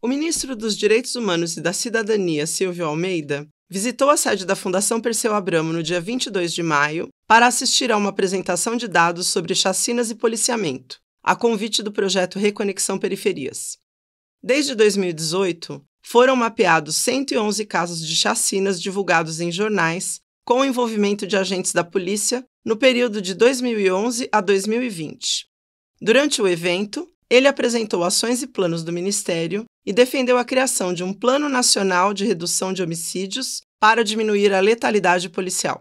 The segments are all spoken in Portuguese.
O ministro dos Direitos Humanos e da Cidadania, Silvio Almeida, visitou a sede da Fundação Perseu Abramo no dia 22 de maio para assistir a uma apresentação de dados sobre chacinas e policiamento, a convite do projeto Reconexão Periferias. Desde 2018, foram mapeados 111 casos de chacinas divulgados em jornais com o envolvimento de agentes da polícia no período de 2011 a 2020. Durante o evento, ele apresentou ações e planos do Ministério e defendeu a criação de um Plano Nacional de Redução de Homicídios para diminuir a letalidade policial.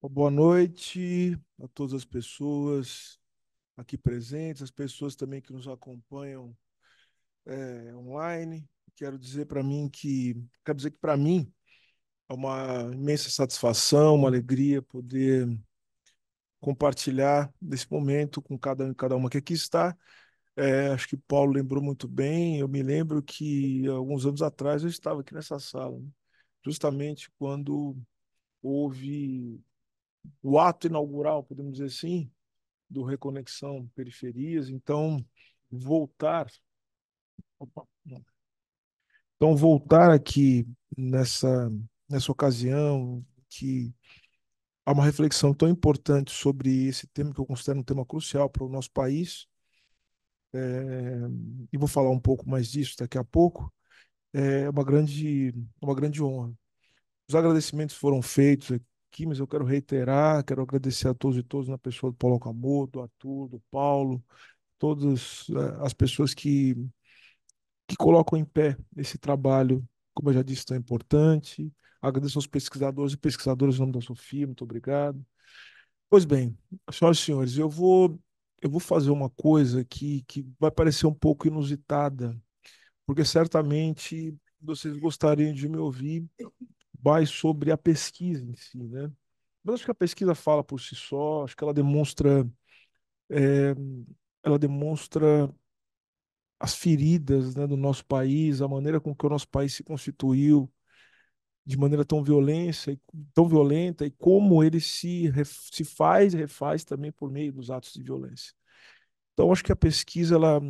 Boa noite a todas as pessoas aqui presentes, as pessoas também que nos acompanham é, online. Quero dizer para mim que, quero dizer que para mim é uma imensa satisfação, uma alegria poder compartilhar desse momento com cada um cada uma que aqui está é, acho que Paulo lembrou muito bem. Eu me lembro que alguns anos atrás eu estava aqui nessa sala, né? justamente quando houve o ato inaugural, podemos dizer assim, do Reconexão Periferias. Então, voltar. Opa, então, voltar aqui nessa, nessa ocasião que há uma reflexão tão importante sobre esse tema que eu considero um tema crucial para o nosso país é, e vou falar um pouco mais disso daqui a pouco, eh, é uma grande, uma grande honra. Os agradecimentos foram feitos aqui, mas eu quero reiterar, quero agradecer a todos e todas, na pessoa do Paulo Alcamor, do Arthur, do Paulo, todas eh, as pessoas que, que colocam em pé esse trabalho, como eu já disse, tão importante. Agradeço aos pesquisadores e pesquisadoras em nome da Sofia, muito obrigado. Pois bem, senhoras e senhores, eu vou eu vou fazer uma coisa que, que vai parecer um pouco inusitada, porque certamente vocês gostariam de me ouvir mais sobre a pesquisa em si, né? Mas acho que a pesquisa fala por si só, acho que ela demonstra, é, ela demonstra as feridas né, do nosso país, a maneira com que o nosso país se constituiu, de maneira tão violência, tão violenta e como ele se, se faz e refaz também por meio dos atos de violência. Então, acho que a pesquisa ela,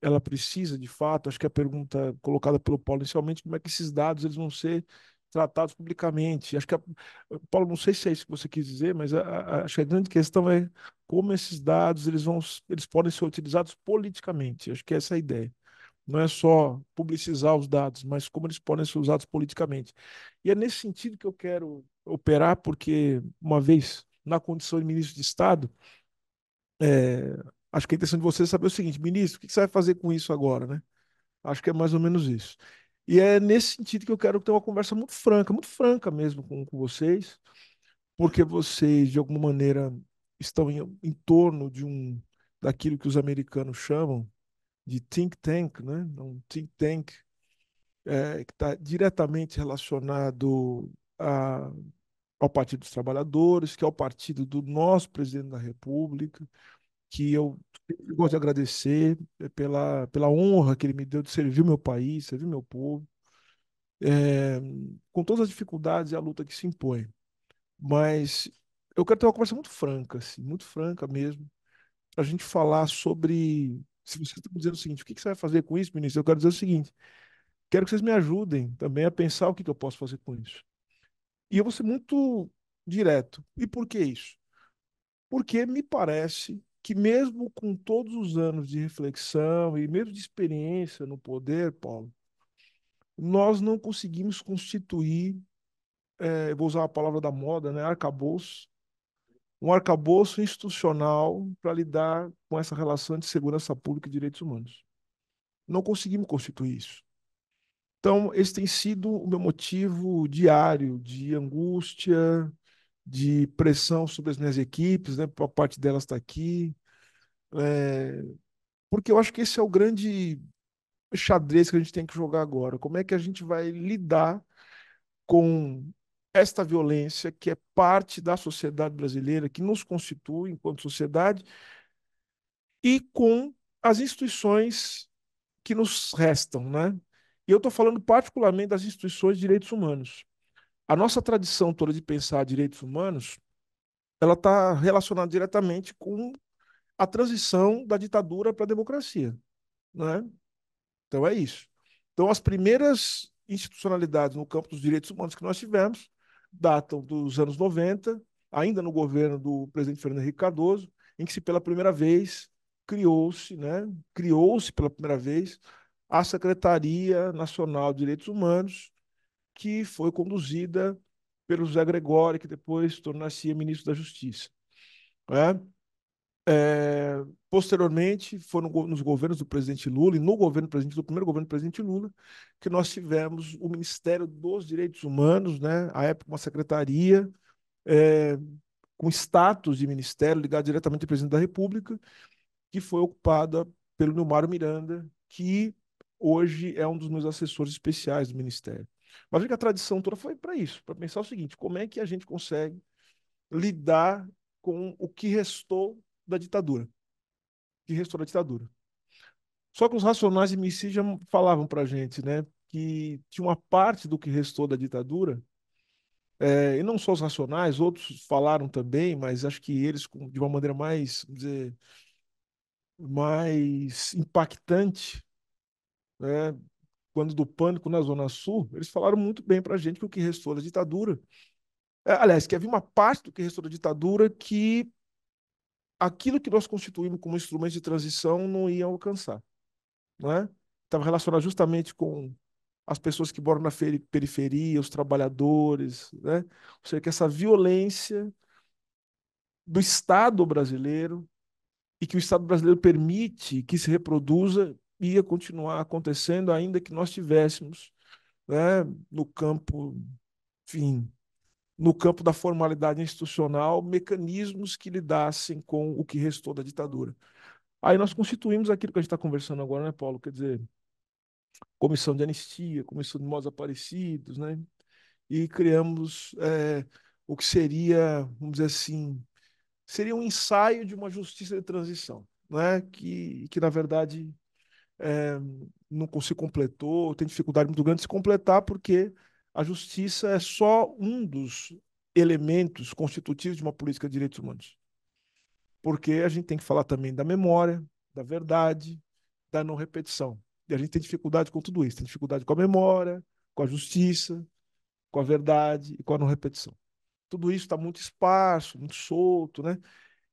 ela precisa, de fato, acho que a pergunta colocada pelo Paulo inicialmente, como é que esses dados eles vão ser tratados publicamente? Acho que, a, Paulo, não sei se é isso que você quis dizer, mas a, acho que a grande questão é como esses dados eles vão, eles podem ser utilizados politicamente. Acho que essa é a ideia. Não é só publicizar os dados, mas como eles podem ser usados politicamente. E é nesse sentido que eu quero operar, porque, uma vez na condição de ministro de Estado, é, acho que a é intenção de você é saber o seguinte, ministro, o que você vai fazer com isso agora, né? Acho que é mais ou menos isso. E é nesse sentido que eu quero ter uma conversa muito franca, muito franca mesmo com, com vocês, porque vocês, de alguma maneira, estão em, em torno de um daquilo que os americanos chamam de think tank, né? um think tank é, que está diretamente relacionado a, ao Partido dos Trabalhadores, que é o partido do nosso presidente da República, que eu, gosto de agradecer é, pela, pela honra que ele me deu de servir o meu país, servir meu povo, é, com todas as dificuldades e a luta que se impõe. Mas eu quero ter uma conversa muito franca, assim, muito franca mesmo, para a gente falar sobre se vocês tá estão dizendo o seguinte, o que, que você vai fazer com isso, ministro? Eu quero dizer o seguinte, quero que vocês me ajudem também a pensar o que, que eu posso fazer com isso. E eu vou ser muito direto. E por que isso? Porque me parece que mesmo com todos os anos de reflexão e mesmo de experiência no poder, Paulo, nós não conseguimos constituir, é, vou usar a palavra da moda, né, arcabouço, um arcabouço institucional para lidar com essa relação de segurança pública e direitos humanos. Não conseguimos constituir isso. Então, esse tem sido o meu motivo diário de angústia, de pressão sobre as minhas equipes, né? a parte delas está aqui. É... Porque eu acho que esse é o grande xadrez que a gente tem que jogar agora. Como é que a gente vai lidar com esta violência que é parte da sociedade brasileira, que nos constitui enquanto sociedade, e com as instituições que nos restam. Né? E eu estou falando particularmente das instituições de direitos humanos. A nossa tradição toda de pensar direitos humanos ela está relacionada diretamente com a transição da ditadura para a democracia. Né? Então é isso. Então as primeiras institucionalidades no campo dos direitos humanos que nós tivemos datam dos anos 90, ainda no governo do presidente Fernando Henrique Cardoso, em que se pela primeira vez criou-se, né, criou-se pela primeira vez a Secretaria Nacional de Direitos Humanos, que foi conduzida pelo José Gregório, que depois tornou-se ministro da Justiça. É? É, posteriormente, foram nos governos do presidente Lula e no governo do presidente, do primeiro governo do presidente Lula, que nós tivemos o Ministério dos Direitos Humanos, né, à época uma secretaria é, com status de ministério ligado diretamente ao presidente da República, que foi ocupada pelo Nilmar Miranda, que hoje é um dos meus assessores especiais do ministério. Mas veja que a tradição toda foi para isso, para pensar o seguinte: como é que a gente consegue lidar com o que restou da ditadura, que restou da ditadura. Só que os racionais e Messias falavam para a gente né, que tinha uma parte do que restou da ditadura, é, e não só os racionais, outros falaram também, mas acho que eles, de uma maneira mais, dizer, mais impactante, né, quando do pânico na Zona Sul, eles falaram muito bem para a gente que o que restou da ditadura. É, aliás, que havia uma parte do que restou da ditadura que aquilo que nós constituímos como instrumento de transição não ia alcançar. é? Estava relacionado justamente com as pessoas que moram na periferia, os trabalhadores, né? Ou seja, que essa violência do Estado brasileiro e que o Estado brasileiro permite que se reproduza ia continuar acontecendo ainda que nós tivéssemos, né, no campo, enfim, no campo da formalidade institucional, mecanismos que lidassem com o que restou da ditadura. Aí nós constituímos aquilo que a gente está conversando agora, né, Paulo? Quer dizer, comissão de anistia, comissão de mortos aparecidos, né? E criamos é, o que seria, vamos dizer assim, seria um ensaio de uma justiça de transição, né? Que, que na verdade, é, não se completou, tem dificuldade muito grande de se completar, porque a justiça é só um dos elementos constitutivos de uma política de direitos humanos. Porque a gente tem que falar também da memória, da verdade, da não repetição. E a gente tem dificuldade com tudo isso. Tem dificuldade com a memória, com a justiça, com a verdade e com a não repetição. Tudo isso está muito esparso, muito solto, né?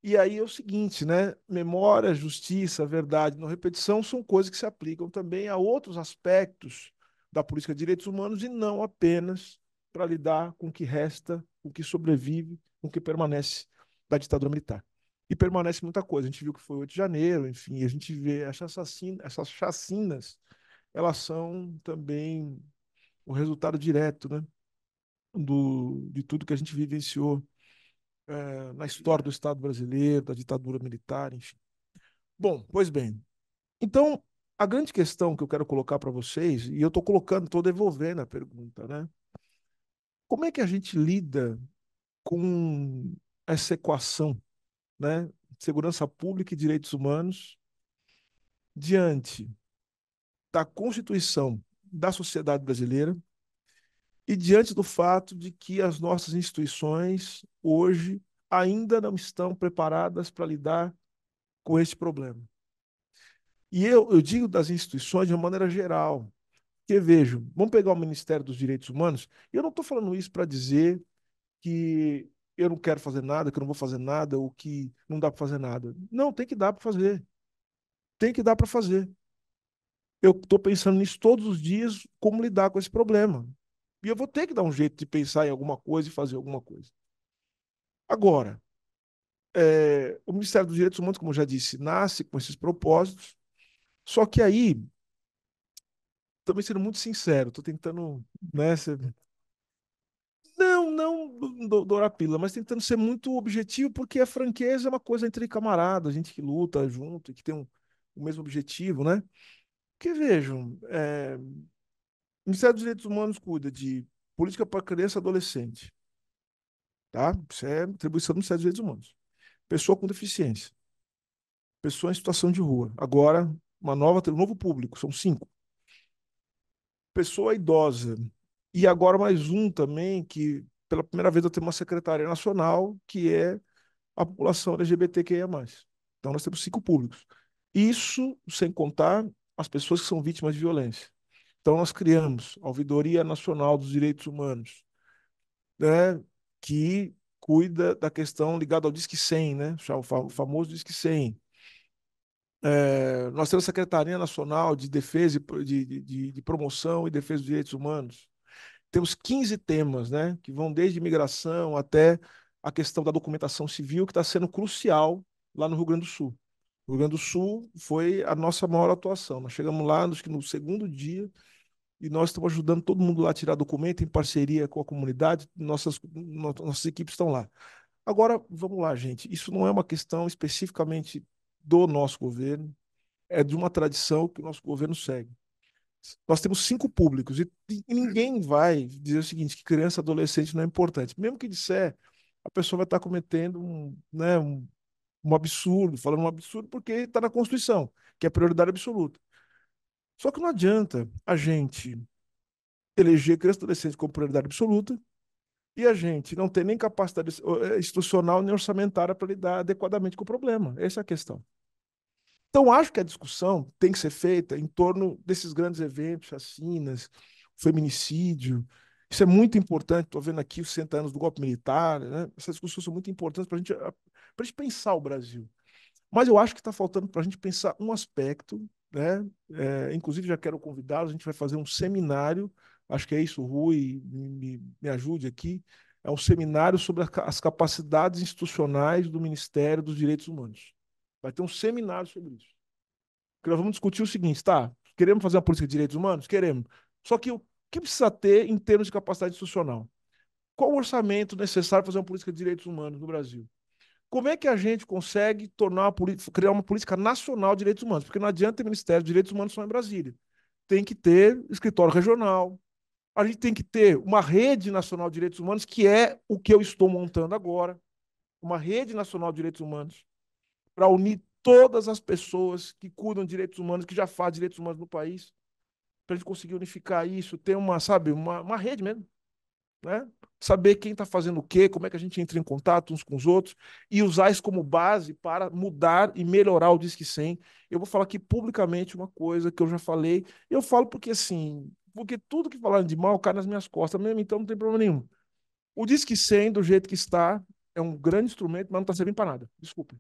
E aí é o seguinte, né? Memória, justiça, verdade, não repetição são coisas que se aplicam também a outros aspectos da política de direitos humanos e não apenas para lidar com o que resta, com o que sobrevive, com o que permanece da ditadura militar. E permanece muita coisa. A gente viu que foi 8 de janeiro, enfim, a gente vê essas, chacinas, elas são também o resultado direto né, do, de tudo que a gente vivenciou é, na história do Estado brasileiro, da ditadura militar, enfim. Bom, pois bem. Então, a grande questão que eu quero colocar para vocês, e eu estou colocando, estou devolvendo a pergunta, né? Como é que a gente lida com essa equação, né? Segurança pública e direitos humanos diante da Constituição da sociedade brasileira e diante do fato de que as nossas instituições hoje ainda não estão preparadas para lidar com este problema. E eu, eu digo das instituições de uma maneira geral. Porque vejo, vamos pegar o Ministério dos Direitos Humanos, e eu não estou falando isso para dizer que eu não quero fazer nada, que eu não vou fazer nada, ou que não dá para fazer nada. Não, tem que dar para fazer. Tem que dar para fazer. Eu estou pensando nisso todos os dias, como lidar com esse problema. E eu vou ter que dar um jeito de pensar em alguma coisa e fazer alguma coisa. Agora, é, o Ministério dos Direitos Humanos, como eu já disse, nasce com esses propósitos. Só que aí, também sendo muito sincero, estou tentando, né, ser... Não, não dourar do pílula, mas tentando ser muito objetivo, porque a franqueza é uma coisa entre camaradas, gente que luta junto, e que tem um, o mesmo objetivo, né? Porque vejam, é... o Ministério dos Direitos Humanos cuida de política para criança e adolescente, tá? Isso é atribuição do Ministério dos Direitos Humanos. Pessoa com deficiência, pessoa em situação de rua. Agora, uma nova, um novo público, são cinco. Pessoa idosa. E agora mais um também, que pela primeira vez eu tenho uma secretária nacional, que é a população LGBTQIA+. Então nós temos cinco públicos. Isso sem contar as pessoas que são vítimas de violência. Então nós criamos a Ouvidoria Nacional dos Direitos Humanos, né, que cuida da questão ligada ao Disque 100, né, o famoso Disque 100, é, nós temos a Secretaria Nacional de Defesa e, de, de, de, Promoção e Defesa dos Direitos Humanos. Temos 15 temas, né, que vão desde imigração até a questão da documentação civil, que está sendo crucial lá no Rio Grande do Sul. O Rio Grande do Sul foi a nossa maior atuação. Nós chegamos lá acho que no segundo dia e nós estamos ajudando todo mundo lá a tirar documento em parceria com a comunidade. Nossas, nossas equipes estão lá. Agora, vamos lá, gente. Isso não é uma questão especificamente do nosso governo, é de uma tradição que o nosso governo segue. Nós temos cinco públicos e, ninguém vai dizer o seguinte: que criança adolescente não é importante. Mesmo que disser, a pessoa vai estar cometendo um, né, um, um absurdo, falando um absurdo, porque está na Constituição, que é prioridade absoluta. Só que não adianta a gente eleger criança e adolescente como prioridade absoluta e a gente não ter nem capacidade eh, institucional nem orçamentária para lidar adequadamente com o problema. Essa é a questão. Então, acho que a discussão tem que ser feita em torno desses grandes eventos, chacinas, feminicídio. Isso é muito importante. Estou vendo aqui os 60 anos do golpe militar. Né? Essas discussões são muito importantes para gente, ah, a gente pensar o Brasil. Mas eu acho que está faltando para a gente pensar um aspecto. Né? É, inclusive, já quero convidá-los, a gente vai fazer um seminário. Acho que é isso, Rui, me, me ajude aqui é um seminário sobre as capacidades institucionais do Ministério dos Direitos Humanos. Vai ter um seminário sobre isso. Porque nós vamos discutir o seguinte, tá? Queremos fazer uma política de direitos humanos? Queremos. Só que o que precisa ter em termos de capacidade institucional? Qual o orçamento necessário para fazer uma política de direitos humanos no Brasil? Como é que a gente consegue tornar uma política, criar uma política nacional de direitos humanos? Porque não adianta ter Ministério de Direitos Humanos só em Brasília. Tem que ter escritório regional. A gente tem que ter uma rede nacional de direitos humanos, que é o que eu estou montando agora. Uma rede nacional de direitos humanos para unir todas as pessoas que cuidam de direitos humanos, que já fazem direitos humanos no país, para a gente conseguir unificar isso, ter uma, sabe, uma, uma rede mesmo, né? Saber quem está fazendo o quê, como é que a gente entra em contato uns com os outros e usar isso como base para mudar e melhorar o Disque 100. Eu vou falar aqui publicamente uma coisa que eu já falei. Eu falo porque, assim, porque tudo que falaram de mal cai nas minhas costas mesmo, então não tem problema nenhum. O Disque 100, do jeito que está, é um grande instrumento, mas não está servindo para nada. Desculpe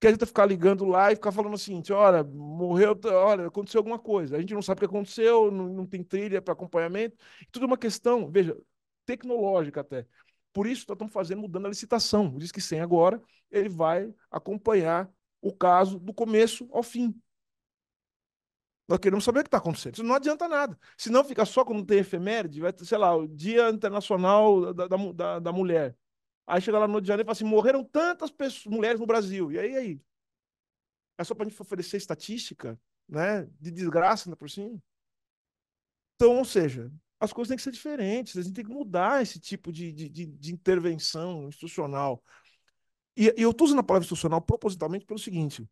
que adianta ficar ligando lá e ficar falando assim, tipo, olha, morreu, olha, aconteceu alguma coisa. A gente não sabe o que aconteceu, não, não tem trilha para acompanhamento. Tudo é uma questão, veja, tecnológica até. Por isso, estamos fazendo, mudando a licitação. Diz que sem agora, ele vai acompanhar o caso do começo ao fim. Nós queremos saber o que está acontecendo. Isso não adianta nada. Se não fica só quando tem efeméride, vai, sei lá, o Dia Internacional da, da, da, da Mulher. Aí chega lá no Rio de Janeiro e fala assim: morreram tantas pessoas, mulheres no Brasil. E aí, aí? É só para a gente oferecer estatística, né? De desgraça ainda né, por cima. Então, ou seja, as coisas têm que ser diferentes, a gente tem que mudar esse tipo de, de, de, de intervenção institucional. E, e eu estou usando a palavra institucional propositalmente pelo seguinte: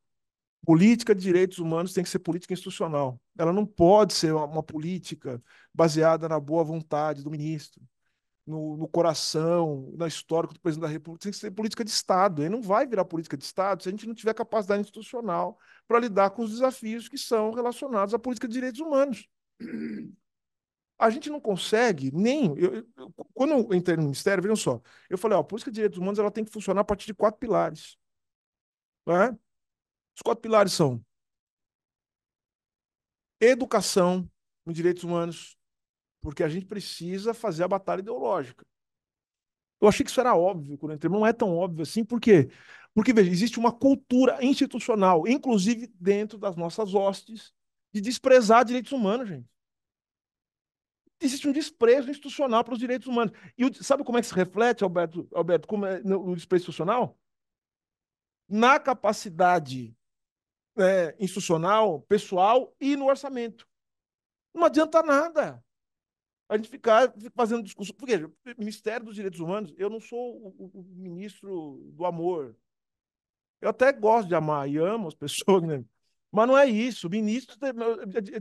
política de direitos humanos tem que ser política institucional. Ela não pode ser uma, uma política baseada na boa vontade do ministro no, no, coração, na história do presidente da República, tem que ser política de Estado. Ele não vai virar política de Estado se a gente não tiver capacidade institucional para lidar com os desafios que são relacionados à política de direitos humanos. A gente não consegue nem. Eu, eu, quando eu entrei no Ministério, vejam só, eu falei: ó, a política de direitos humanos ela tem que funcionar a partir de quatro pilares. Né? Os quatro pilares são educação em direitos humanos, porque a gente precisa fazer a batalha ideológica. Eu achei que isso era óbvio quando não é tão óbvio assim, por quê? Porque, veja, existe uma cultura institucional, inclusive dentro das nossas hostes, de desprezar direitos humanos, gente. Existe um desprezo institucional para os direitos humanos. E o, sabe como é que se reflete, Alberto, Alberto como é, no, no desprezo institucional? Na capacidade é, institucional, pessoal e no orçamento. Não adianta nada a gente ficar fazendo discurso. Porque, Ministério dos Direitos Humanos, eu não sou o, o, ministro do amor. Eu até gosto de amar e amo as pessoas, né? mas não é isso. O ministro tem,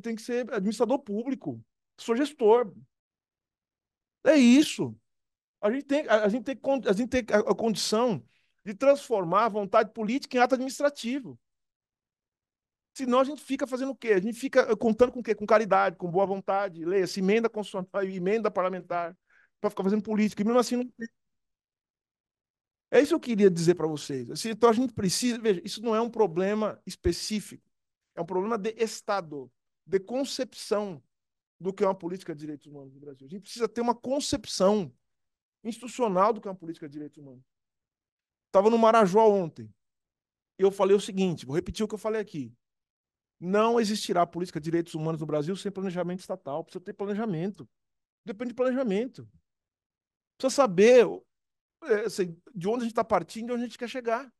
tem que ser administrador público, sou gestor. É isso. A gente tem, a, a gente tem, a gente tem a, a condição de transformar a vontade política em ato administrativo. Senão a gente fica fazendo o quê? A gente fica eh, contando com o quê? Com caridade, com boa vontade, leia-se emenda constitucional, emenda parlamentar, para ficar fazendo política. E mesmo assim não tem. É isso que eu queria dizer para vocês. Assim, então a gente precisa, veja, isso não é um problema específico, é um problema de Estado, de concepção do que é uma política de direitos humanos no Brasil. A gente precisa ter uma concepção institucional do que é uma política de direitos humanos. Estava no Marajó ontem. Eu falei o seguinte, vou repetir o que eu falei aqui. Não existirá política de direitos humanos no Brasil sem planejamento estatal. Precisa ter planejamento. Depende de planejamento. Precisa saber é, assim, de onde a gente está partindo, e onde a gente quer chegar.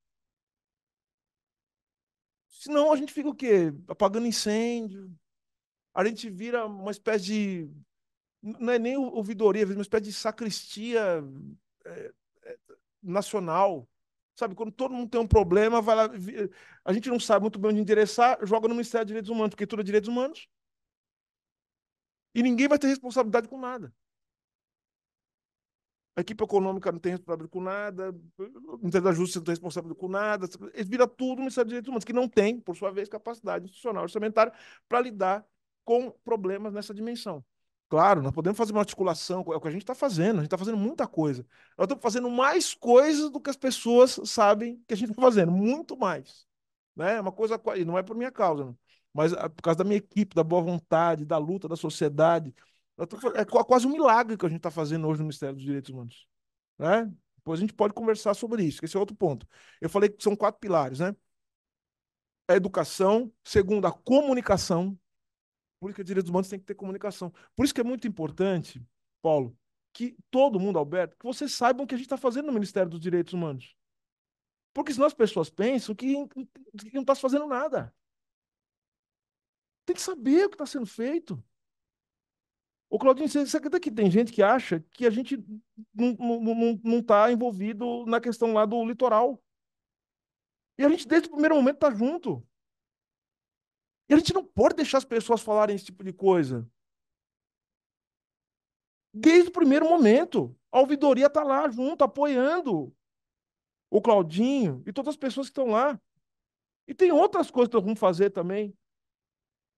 Senão a gente fica o quê? Apagando incêndio. A gente vira uma espécie de. Não é nem ouvidoria, uma espécie de sacristia é, é, nacional. Sabe, quando todo mundo tem um problema, vai lá. A gente não sabe muito bem onde endereçar, joga no Ministério dos Direitos Humanos, porque tudo é direitos humanos. E ninguém vai ter responsabilidade com nada. A equipe econômica não tem responsabilidade com nada, o Ministério da Justiça não tem responsabilidade com nada, eles viram tudo no Ministério dos Direitos Humanos, que não tem, por sua vez, capacidade institucional orçamentária para lidar com problemas nessa dimensão. Claro, nós podemos fazer uma articulação, é o que a gente está fazendo, a gente está fazendo muita coisa. Nós estamos fazendo mais coisas do que as pessoas sabem que a gente está fazendo, muito mais. Né? É uma coisa, e não é por minha causa, mas ah, por causa da minha equipe, da boa vontade, da luta, da sociedade. É quase um milagre que a gente está fazendo hoje no Ministério dos Direitos Humanos. Né? Depois a gente pode conversar sobre isso, esse é outro ponto. Eu falei que são quatro pilares, né? A educação, segundo, a comunicação, política de direitos humanos tem que ter comunicação. Por isso que é muito importante, Paulo, que todo mundo, Alberto, que vocês saibam o que a gente está fazendo no Ministério dos Direitos Humanos. Porque senão as pessoas pensam que, que não está fazendo nada. Tem que saber o que está sendo feito. O Claudinho, você acredita que tem gente que acha que a gente não está envolvido na questão lá do litoral? E a gente, desde o primeiro momento, está junto. E a gente não pode deixar as pessoas falarem esse tipo de coisa. Desde o primeiro momento, a ouvidoria está lá junto, apoiando o Claudinho e todas as pessoas que estão lá. E tem outras coisas que nós vamos fazer também.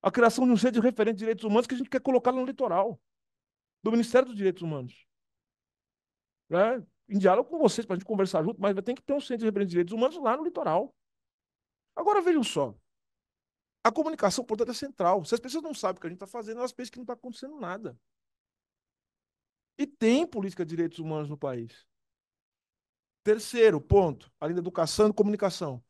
A criação de um centro de referente de direitos humanos que a gente quer colocar no litoral do Ministério dos Direitos Humanos. Né? Em diálogo com vocês, para a gente conversar junto, mas vai ter que ter um centro de referente de direitos humanos lá no litoral. Agora vejam só. A comunicação, portanto, é central. Se as pessoas não sabem o que a gente está fazendo, elas pensam que não está acontecendo nada. E tem política de direitos humanos no país. Terceiro ponto, além da educação e comunicação,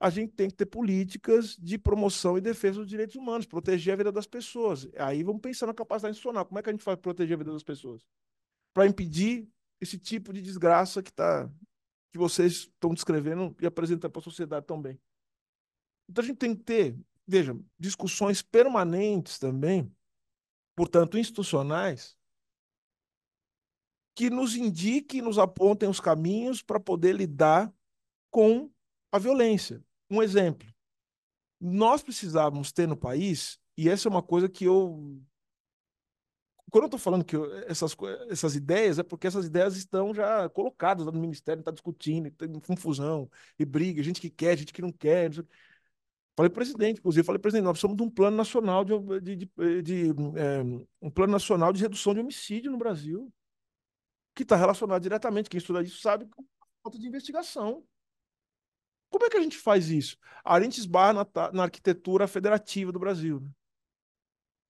a gente tem que ter políticas de promoção e defesa dos direitos humanos, proteger a vida das pessoas. Aí vamos pensar na capacidade institucional. Como é que a gente faz proteger a vida das pessoas? Para impedir esse tipo de desgraça que, tá, que vocês estão descrevendo e apresentando para a sociedade tão bem. Então a gente tem que ter veja, discussões permanentes também, portanto, institucionais, que nos indiquem, nos apontem os caminhos para poder lidar com a violência. Um exemplo, nós precisávamos ter no país, e essa é uma coisa que eu quando eu estou falando que essas, essas ideias, é porque essas ideias estão já colocadas no Ministério, está discutindo, tem confusão e briga, gente que quer, gente que não quer. Não Falei presidente, inclusive, falei presidente, nós precisamos de um plano nacional de, de, de, de é, um plano nacional de redução de homicídio no Brasil, que está relacionado diretamente, quem estuda isso sabe, com falta de investigação. Como é que a gente faz isso? A gente esbarra na, na arquitetura federativa do Brasil. Né?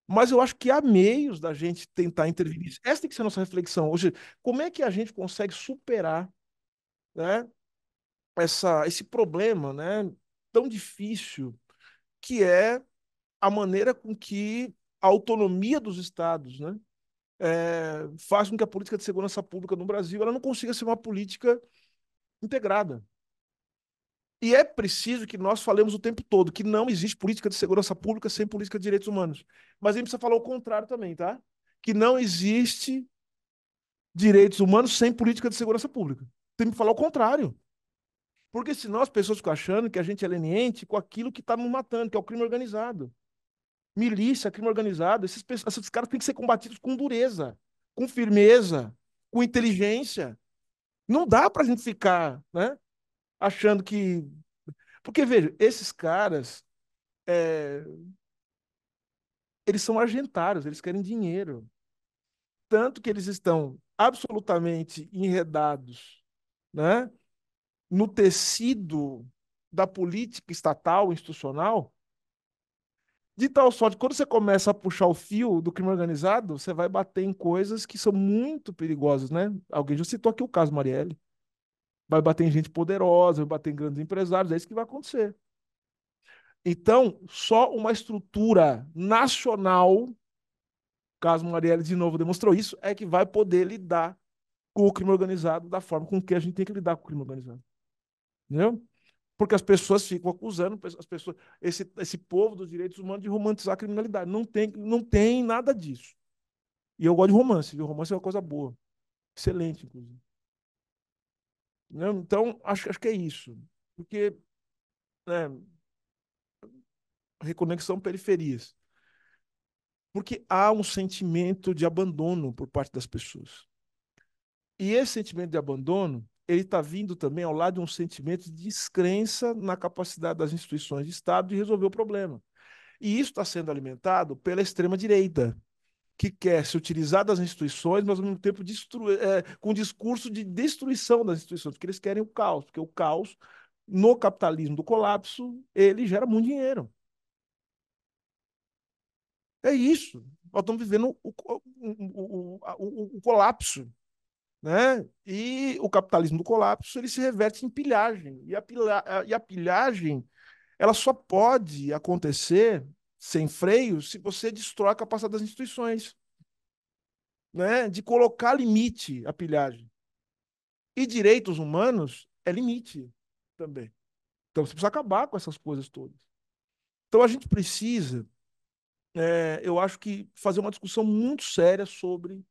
Mas eu acho que há meios da gente tentar intervir Essa tem que ser a nossa reflexão. Hoje, como é que a gente consegue superar né, essa, esse problema né, tão difícil, que é a maneira com que a autonomia dos estados né, é, faz com que a política de segurança pública no Brasil ela não consiga ser uma política integrada. E é preciso que nós falemos o tempo todo que não existe política de segurança pública sem política de direitos humanos. Mas a gente precisa falar o contrário também, tá? Que não existe direitos humanos sem política de segurança pública. Tem que falar o contrário. Porque senão as pessoas ficam achando que a gente é leniente com aquilo que está nos matando, que é o crime organizado. Milícia, crime organizado, esses, esses caras têm que ser combatidos com dureza, com firmeza, com inteligência. Não dá para a gente ficar né, achando que. Porque, veja, esses caras. É... Eles são argentários, eles querem dinheiro. Tanto que eles estão absolutamente enredados né, no tecido da política estatal, institucional, de tal sorte, quando você começa a puxar o fio do crime organizado, você vai bater em coisas que são muito perigosas, né? Alguém já citou aqui o caso Marielle. Vai bater em gente poderosa, vai bater em grandes empresários, é isso que vai acontecer. Então, só uma estrutura nacional, caso Marielle de novo demonstrou isso, é que vai poder lidar com o crime organizado da forma com que a gente tem que lidar com o crime organizado. Entendeu? Porque as pessoas ficam acusando as pessoas, esse, esse povo dos direitos humanos de romantizar a criminalidade. Não tem, não tem nada disso. E eu gosto de romance, viu? Romance é uma coisa boa. Excelente, inclusive. Entendeu? Então, acho, acho que é isso. Porque né, reconexão periferias. Porque há um sentimento de abandono por parte das pessoas. E esse sentimento de abandono ele está vindo também ao lado de um sentimento de descrença na capacidade das instituições de Estado de resolver o problema. E isso está sendo alimentado pela extrema-direita, que quer se utilizar das instituições, mas ao mesmo tempo é, com um discurso de destruição das instituições, porque eles querem o caos, porque o caos, no capitalismo do colapso, ele gera muito dinheiro. É isso. Nós estamos vivendo o, o, o, o colapso né? E o capitalismo do colapso ele se reverte em pilhagem. E a, e a pilhagem ela só pode acontecer sem freio se você destrói a capacidade das instituições né? de colocar limite à pilhagem. E direitos humanos é limite também. Então você precisa acabar com essas coisas todas. Então a gente precisa, é, eu acho que, fazer uma discussão muito séria sobre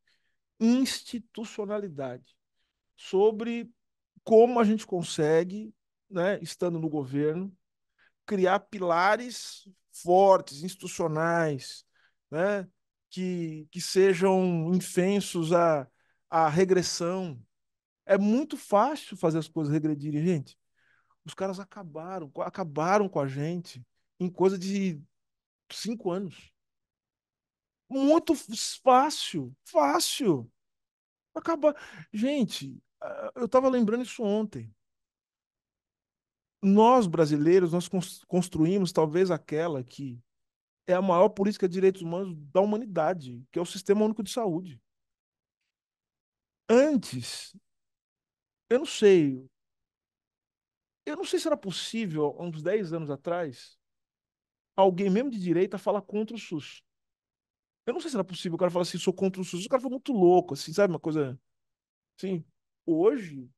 institucionalidade, sobre como a gente consegue, né, estando no governo, criar pilares fortes, institucionais, né, que, que sejam infensos à, à regressão. É muito fácil fazer as coisas regredirem, gente. Os caras acabaram, acabaram com a gente em coisa de cinco anos. Muito fácil, fácil. acaba Gente, eu estava lembrando isso ontem. Nós, brasileiros, nós construímos talvez aquela que é a maior política de direitos humanos da humanidade, que é o Sistema Único de Saúde. Antes, eu não sei, eu não sei se era possível, uns 10 anos atrás, alguém mesmo de direita falar contra o SUS. Eu não sei se era possível. O cara falar assim, sou contra o SUS. O cara foi muito louco, assim, sabe? Uma coisa. Sim. Hoje,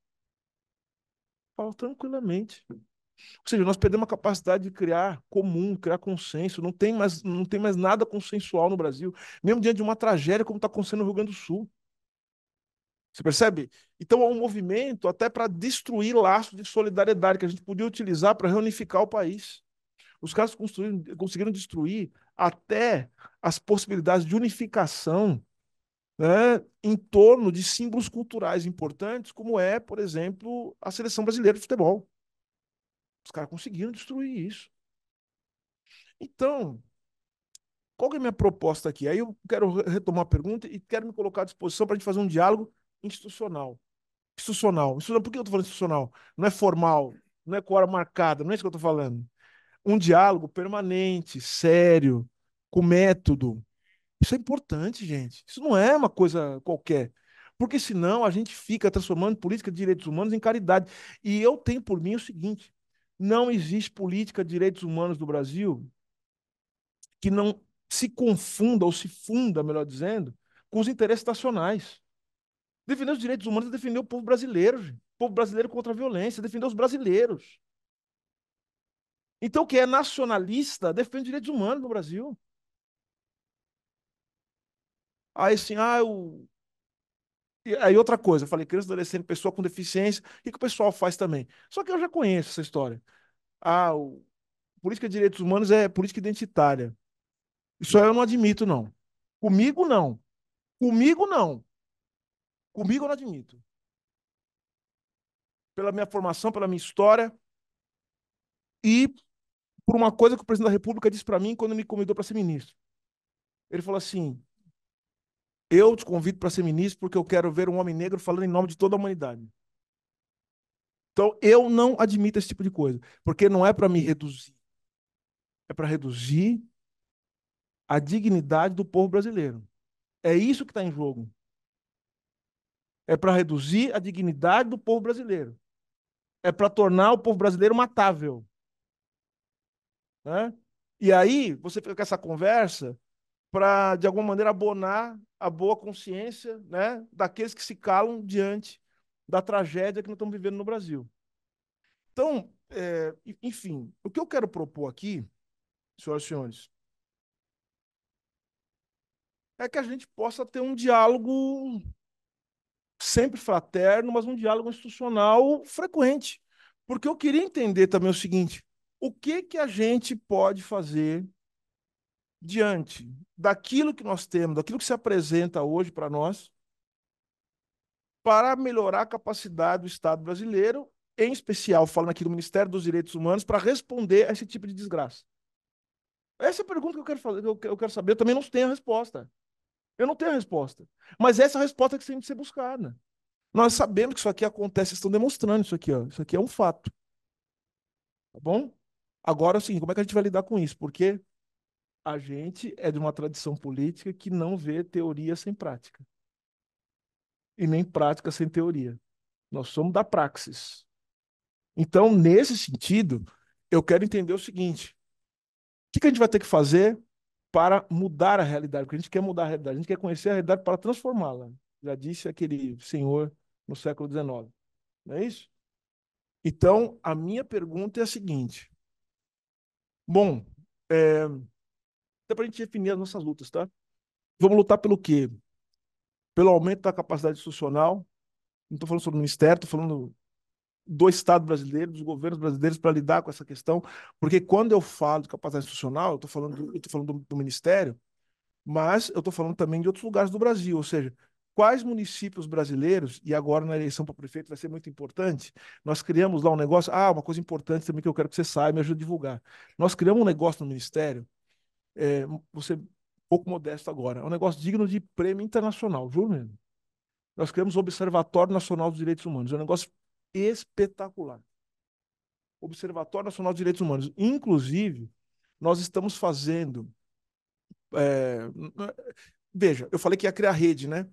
fala tranquilamente. Ou seja, nós perdemos a capacidade de criar comum, criar consenso. Não tem mais, não tem mais nada consensual no Brasil, mesmo diante de uma tragédia como está acontecendo no Rio Grande do Sul. Você percebe? Então há um movimento até para destruir laços de solidariedade que a gente podia utilizar para reunificar o país. Os caras conseguiram destruir até as possibilidades de unificação né, em torno de símbolos culturais importantes, como é, por exemplo, a seleção brasileira de futebol. Os caras conseguiram destruir isso. Então, qual é a minha proposta aqui? Aí eu quero retomar a pergunta e quero me colocar à disposição para a gente fazer um diálogo institucional. Institucional. Por que eu estou falando institucional? Não é formal, não é com hora marcada, não é isso que eu estou falando um diálogo permanente, sério, com método. Isso é importante, gente. Isso não é uma coisa qualquer. Porque senão a gente fica transformando política de direitos humanos em caridade. E eu tenho por mim o seguinte: não existe política de direitos humanos do Brasil que não se confunda ou se funda, melhor dizendo, com os interesses nacionais. Defender os direitos humanos é defender o povo brasileiro, gente. o povo brasileiro contra a violência, defender os brasileiros. Então, quem é nacionalista defende direitos humanos no Brasil. Aí assim, ah, o. Eu... aí outra coisa, eu falei, criança, adolescente, pessoa com deficiência, o que, que o pessoal faz também? Só que eu já conheço essa história. Ah, o... política de direitos humanos é política identitária. Isso eu não admito, não. Comigo, não. Comigo, não. Comigo, eu não admito. Pela minha formação, pela minha história e por uma coisa que o presidente da República disse para mim quando me convidou para ser ministro. Ele falou assim: Eu te convido para ser ministro porque eu quero ver um homem negro falando em nome de toda a humanidade. Então, eu não admito esse tipo de coisa, porque não é para me reduzir. É para reduzir a dignidade do povo brasileiro. É isso que está em jogo. É para reduzir a dignidade do povo brasileiro. É para tornar o povo brasileiro matável. Né? E aí você fica com essa conversa para, de alguma maneira, abonar a boa consciência né, daqueles que se calam diante da tragédia que nós estamos vivendo no Brasil. Então, é, enfim, o que eu quero propor aqui, senhoras e senhores, é que a gente possa ter um diálogo sempre fraterno, mas um diálogo institucional frequente. Porque eu queria entender também o seguinte: o que, que a gente pode fazer diante daquilo que nós temos, daquilo que se apresenta hoje para nós, para melhorar a capacidade do Estado brasileiro, em especial, falando aqui do Ministério dos Direitos Humanos, para responder a esse tipo de desgraça? Essa é a pergunta que eu quero fazer, que eu quero saber, eu também não tenho a resposta. Eu não tenho a resposta. Mas essa é a resposta que tem que ser buscada. Nós sabemos que isso aqui acontece, estão demonstrando isso aqui, ó. Isso aqui é um fato. Tá bom? Agora, assim, como é que a gente vai lidar com isso? Porque a gente é de uma tradição política que não vê teoria sem prática. E nem prática sem teoria. Nós somos da praxis. Então, nesse sentido, eu quero entender o seguinte: o que a gente vai ter que fazer para mudar a realidade? Porque a gente quer mudar a realidade, a gente quer conhecer a realidade para transformá-la. Já disse aquele senhor no século XIX. Não é isso? Então, a minha pergunta é a seguinte: Bom, é, até para a gente definir as nossas lutas, tá? Vamos lutar pelo quê? Pelo aumento da capacidade institucional. Não estou falando sobre o Ministério, estou falando do Estado brasileiro, dos governos brasileiros para lidar com essa questão, porque quando eu falo de capacidade institucional, eu estou falando, eu falando do, do Ministério, mas eu estou falando também de outros lugares do Brasil, ou seja, quais municípios brasileiros, e agora na eleição para prefeito vai ser muito importante, nós criamos lá um negócio, ah, uma coisa importante também que eu quero que você saiba, me ajude a divulgar. Nós criamos um negócio no Ministério, é, você pouco modesto agora, é um negócio digno de prêmio internacional, juro mesmo. Nós criamos o Observatório Nacional dos Direitos Humanos, é um negócio espetacular. Observatório Nacional dos Direitos Humanos. Inclusive, nós estamos fazendo. É, veja, eu falei que ia criar rede, né?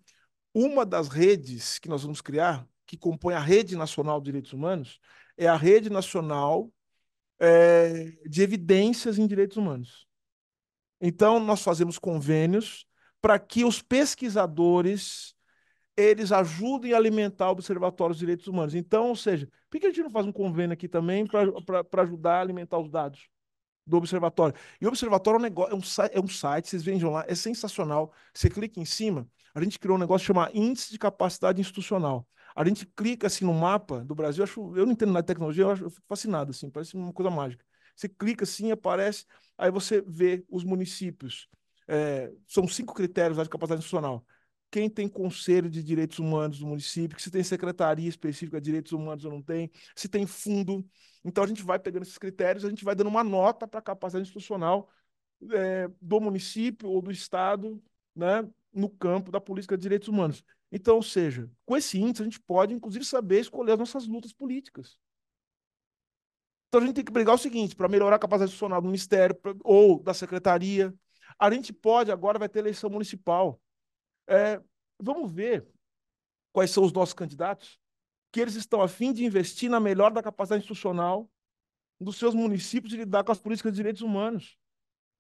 uma das redes que nós vamos criar, que compõe a Rede Nacional de Direitos Humanos, é a Rede Nacional é, de Evidências em Direitos Humanos. Então, nós fazemos convênios para que os pesquisadores eles ajudem a alimentar o Observatório dos Direitos Humanos. Então, ou seja, por que a gente não faz um convênio aqui também para ajudar a alimentar os dados do Observatório? E o Observatório é um, negócio, é, um, é um site, vocês vejam lá, é sensacional. Você clica em cima, a gente criou um negócio chamado Índice de Capacidade Institucional. A gente clica assim no mapa do Brasil, eu, acho, eu não entendo nada de tecnologia, eu, acho, eu fico fascinado, assim, parece uma coisa mágica. Você clica assim, aparece, aí você vê os municípios. É, são cinco critérios de capacidade institucional. Quem tem conselho de direitos humanos no município, se tem secretaria específica de direitos humanos ou não tem, se tem fundo. Então a gente vai pegando esses critérios, a gente vai dando uma nota para a capacidade institucional é, do município ou do estado, né? no campo da política de direitos humanos. Então, ou seja, com esse índice a gente pode, inclusive, saber escolher as nossas lutas políticas. Então a gente tem que brigar o seguinte, para melhorar a capacidade institucional do Ministério pra, ou da Secretaria. A gente pode, agora vai ter eleição municipal. É, vamos ver quais são os nossos candidatos, que eles estão a fim de investir na melhora da capacidade institucional dos seus municípios de lidar com as políticas de direitos humanos.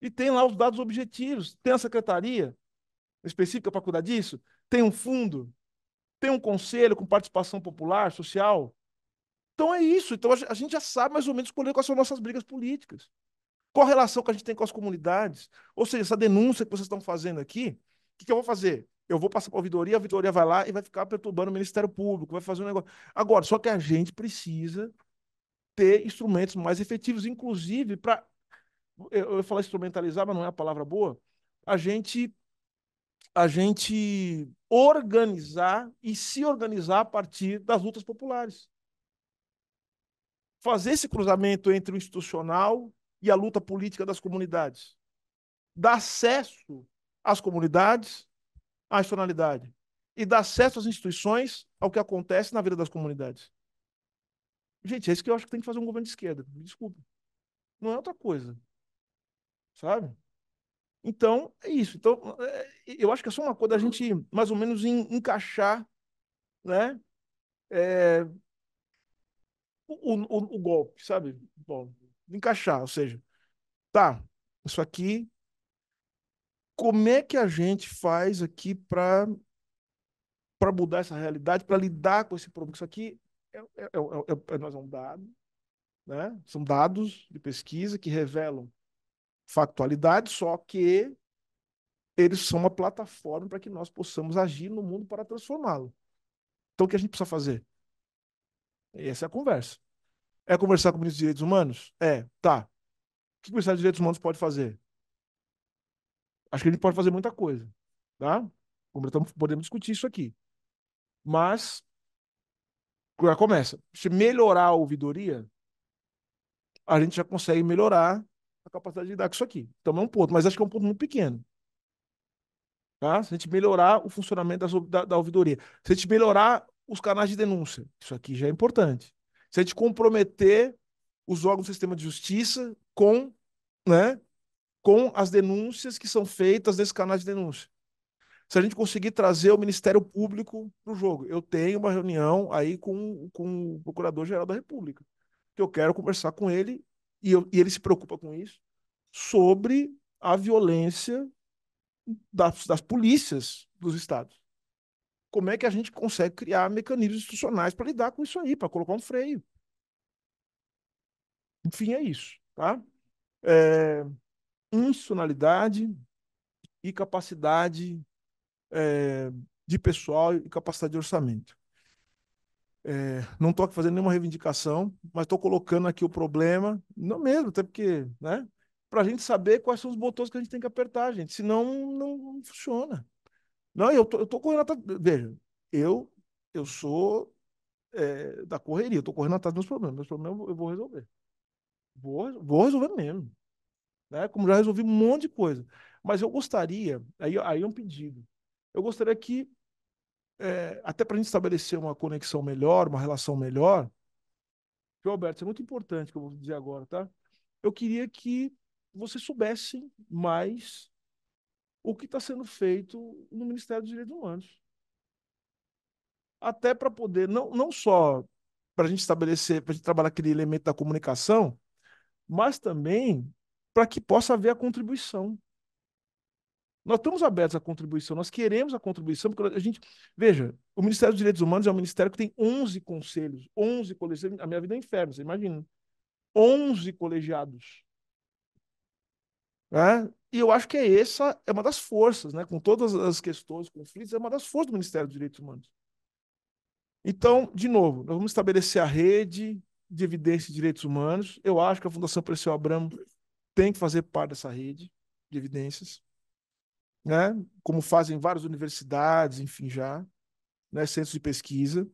E tem lá os dados objetivos. Tem a secretaria específica para cuidar disso? Tem um fundo? Tem um conselho com participação popular, social? Então é isso. Então a gente já sabe mais ou menos escolher é, quais são nossas brigas políticas. Qual a relação que a gente tem com as comunidades? Ou seja, essa denúncia que vocês estão fazendo aqui, o que, que eu vou fazer? Eu vou passar para a ouvidoria, a ouvidoria vai lá e vai ficar perturbando o Ministério Público, vai fazer um negócio. Agora, só que a gente precisa ter instrumentos mais efetivos, inclusive para. Eu, eu falar instrumentalizar, mas não é a palavra boa. A gente a gente organizar e se organizar a partir das lutas populares. Fazer esse cruzamento entre o institucional e a luta política das comunidades. Dar acesso às comunidades à institucionalidade. E dar acesso às instituições ao que acontece na vida das comunidades. Gente, é isso que eu acho que tem que fazer um governo de esquerda. Me desculpe. Não é outra coisa. Sabe? Então, é isso. Então, é, eu acho que é só uma coisa da gente, mais ou menos, em, encaixar né, é, o, o, o, golpe, sabe? Bom, encaixar, ou seja, tá, isso aqui, como é que a gente faz aqui para para mudar essa realidade, para lidar com esse problema? Isso aqui é é é, é, é, é, nós é um dado, né? São dados de pesquisa que revelam factualidade, só que eles são uma plataforma para que nós possamos agir no mundo para transformá-lo. Então, o que a gente precisa fazer? Essa é a conversa. É conversar com o ministro dos Direitos Humanos? É, tá. O que o Ministério dos Direitos Humanos pode fazer? Acho que ele pode fazer muita coisa, tá? Podemos discutir isso aqui. Mas, já começa. Se melhorar a ouvidoria, a gente já consegue melhorar a capacidade de lidar com isso aqui. Então é um ponto, mas acho que é um ponto muito pequeno. Tá? Se a gente melhorar o funcionamento das, da, da ouvidoria, se a gente melhorar os canais de denúncia, isso aqui já é importante. Se a gente comprometer os órgãos do sistema de justiça com, né, com as denúncias que são feitas nesse canal de denúncia. Se a gente conseguir trazer o Ministério Público para o jogo, eu tenho uma reunião aí com, com o Procurador-Geral da República, que eu quero conversar com ele, e, eu, e ele se preocupa com isso, sobre a violência das, das polícias dos estados. Como é que a gente consegue criar mecanismos institucionais para lidar com isso aí, para colocar um freio? Enfim, é isso. Tá? É, institucionalidade e capacidade é, de pessoal e capacidade de orçamento. É, não estou fazendo nenhuma reivindicação, mas estou colocando aqui o problema, não mesmo, até porque né, para a gente saber quais são os botões que a gente tem que apertar, gente. Senão não, não funciona. Não, eu tô, eu tô correndo atrás. Veja, eu, eu sou é, da correria, eu tô correndo atrás dos meus problemas. Meus problemas eu vou resolver. Vou, vou resolver mesmo. Né? Como já resolvi um monte de coisa. Mas eu gostaria, aí, aí é um pedido. Eu gostaria que, é, até para a gente estabelecer uma conexão melhor, uma relação melhor, Roberto, isso é muito importante que eu vou dizer agora, tá? Eu queria que vocês soubessem mais o que está sendo feito no Ministério dos Direitos Humanos. Até para poder, não, não só para a gente estabelecer, para a gente trabalhar aquele elemento da comunicação, mas também para que possa haver a contribuição. Nós estamos abertos à contribuição, nós queremos a contribuição, porque a gente. Veja, o Ministério dos Direitos Humanos é um ministério que tem 11 conselhos, 11 colegiados. A minha vida é inferno, você imagina. 11 colegiados. Né? E eu acho que é essa é uma das forças, né? com todas as questões, conflitos, é uma das forças do Ministério dos Direitos Humanos. Então, de novo, nós vamos estabelecer a rede de evidência de direitos humanos. Eu acho que a Fundação Preciel Abramo tem que fazer parte dessa rede de evidências, né? como fazem várias universidades, enfim, já, né? centros de pesquisa.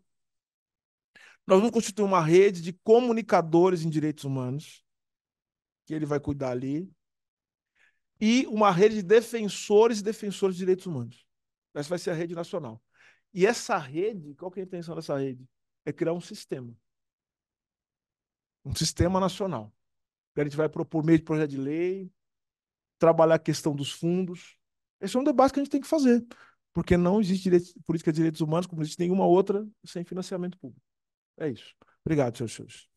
Nós vamos constituir uma rede de comunicadores em direitos humanos, que ele vai cuidar ali, e uma rede de defensores e defensores de direitos humanos. Essa vai ser a rede nacional. E essa rede, qual que é a intenção dessa rede? É criar um sistema. Um sistema nacional. Que a gente vai propor meio de projeto de lei, trabalhar a questão dos fundos. Esse é um debate que a gente tem que fazer, porque não existe direito, política de direitos humanos, como não existe nenhuma outra, sem financiamento público. É isso. Obrigado, senhores. senhores.